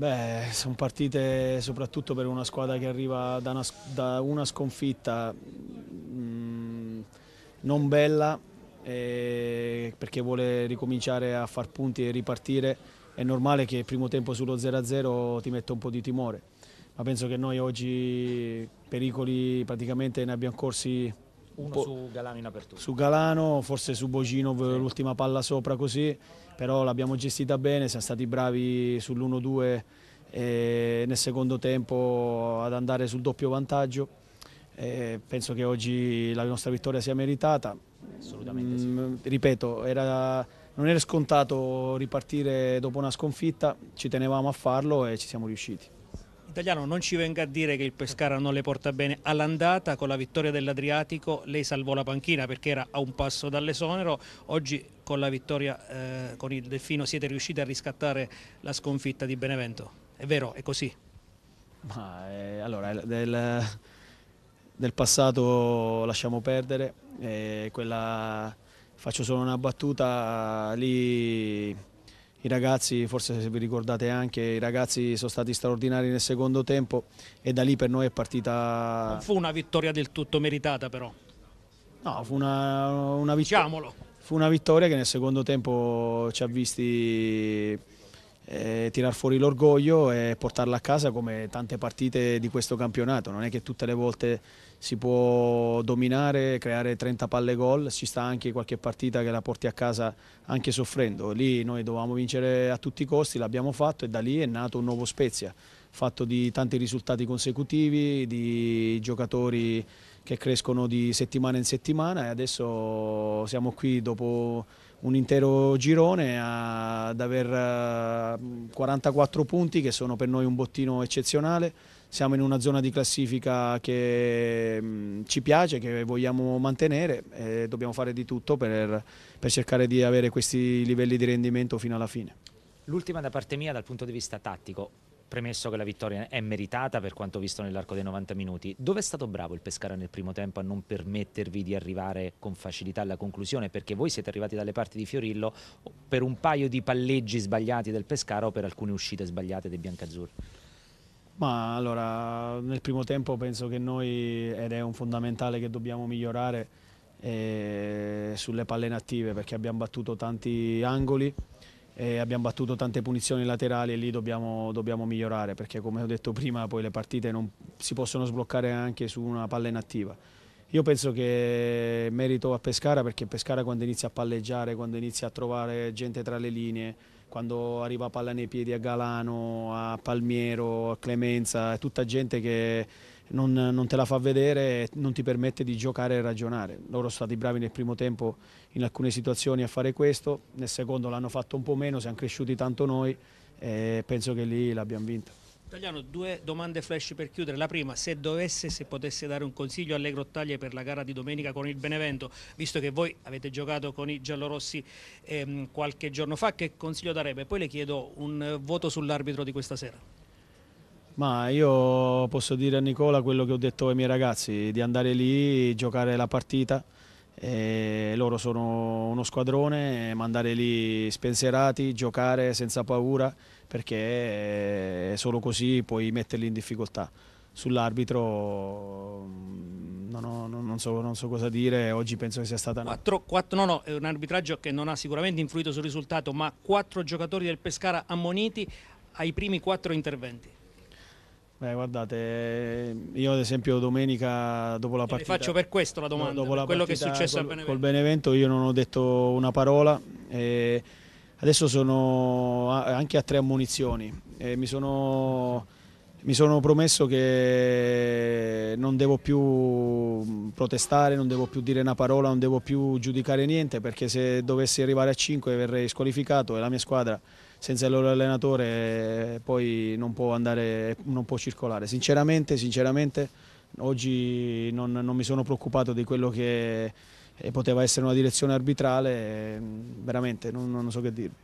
Beh, sono partite soprattutto per una squadra che arriva da una, da una sconfitta mh, mm, non bella eh, perché vuole ricominciare a far punti e ripartire. È normale che il primo tempo sullo 0-0 ti metta un po' di timore, ma penso che noi oggi pericoli praticamente ne abbiamo corsi uno su Galano in apertura. Su Galano, forse su Bocino sì. l'ultima palla sopra così, però l'abbiamo gestita bene, siamo stati bravi sull'1-2 e eh, nel secondo tempo ad andare sul doppio vantaggio. E eh, penso che oggi la nostra vittoria sia meritata. Assolutamente sì. Mm, ripeto, era, non era scontato ripartire dopo una sconfitta, ci tenevamo a farlo e ci siamo riusciti. Italiano, non ci venga a dire che il Pescara non le porta bene all'andata con la vittoria dell'Adriatico, lei salvò la panchina perché era a un passo dall'esonero, oggi con la vittoria eh, con il Delfino siete riusciti a riscattare la sconfitta di Benevento, è vero, è così? Ma, eh, allora, eh, del, del, passato lasciamo perdere, eh, quella, faccio solo una battuta lì i ragazzi, forse se vi ricordate anche, i ragazzi sono stati straordinari nel secondo tempo e da lì per noi è partita... Non fu una vittoria del tutto meritata però. No, fu una, una vittoria... Fu una vittoria che nel secondo tempo ci ha visti eh, tirar fuori l'orgoglio e portarla a casa come tante partite di questo campionato. Non è che tutte le volte si può dominare, creare 30 palle gol, ci sta anche qualche partita che la porti a casa anche soffrendo. Lì noi dovevamo vincere a tutti i costi, l'abbiamo fatto e da lì è nato un nuovo Spezia, fatto di tanti risultati consecutivi, di giocatori che crescono di settimana in settimana e adesso siamo qui dopo un intero girone ad aver 44 eh, punti che sono per noi un bottino eccezionale. Siamo in una zona di classifica che mm, ci piace, che vogliamo mantenere e dobbiamo fare di tutto per, per cercare di avere questi livelli di rendimento fino alla fine. L'ultima da parte mia dal punto di vista tattico, premesso che la vittoria è meritata per quanto visto nell'arco dei 90 minuti, dove è stato bravo il Pescara nel primo tempo a non permettervi di arrivare con facilità alla conclusione? Perché voi siete arrivati dalle parti di Fiorillo per un paio di palleggi sbagliati del Pescara o per alcune uscite sbagliate dei biancazzurri? Ma allora, nel primo tempo penso che noi, ed è un fondamentale che dobbiamo migliorare, eh, sulle palle inattive perché abbiamo battuto tanti angoli eh, abbiamo battuto tante punizioni laterali e lì dobbiamo, dobbiamo, migliorare perché come ho detto prima poi le partite non, si possono sbloccare anche su una palla inattiva. Io penso che merito a Pescara perché Pescara quando inizia a palleggiare, quando inizia a trovare gente tra le linee, quando arriva palla nei piedi a Galano, a Palmiero, a Clemenza, è tutta gente che non, non, te la fa vedere e non ti permette di giocare e ragionare. Loro sono stati bravi nel primo tempo in alcune situazioni a fare questo, nel secondo l'hanno fatto un po' meno, siamo cresciuti tanto noi e penso che lì l'abbiamo vinta. Italiano, due domande flash per chiudere. La prima, se dovesse, se potesse dare un consiglio alle grottaglie per la gara di domenica con il Benevento, visto che voi avete giocato con i giallorossi ehm, qualche giorno fa, che consiglio darebbe? Poi le chiedo un eh, voto sull'arbitro di questa sera. Ma io posso dire a Nicola quello che ho detto ai miei ragazzi, di andare lì, giocare la partita. E loro sono uno squadrone, ma andare lì spensierati, giocare senza paura, perché solo così puoi metterli in difficoltà. Sull'arbitro mm, non, ho, non, so, non, so, cosa dire, oggi penso che sia stata... 4, 4, no, no, è un arbitraggio che non ha sicuramente influito sul risultato, ma quattro giocatori del Pescara ammoniti ai primi quattro interventi. Beh, guardate, io ad esempio domenica dopo la partita... Le faccio per questo la domanda, dopo la quello che è successo col, a Benevento. Col Benevento io non ho detto una parola, adesso sono anche a tre ammunizioni mi sono mi sono promesso che non devo più protestare, non devo più dire una parola, non devo più giudicare niente perché se dovessi arrivare a 5 verrei squalificato e la mia squadra senza il loro allenatore eh, poi non può, andare, non può circolare. Sinceramente, sinceramente oggi non, non mi sono preoccupato di quello che eh, poteva essere una direzione arbitrale, eh, veramente non, non so che dirvi.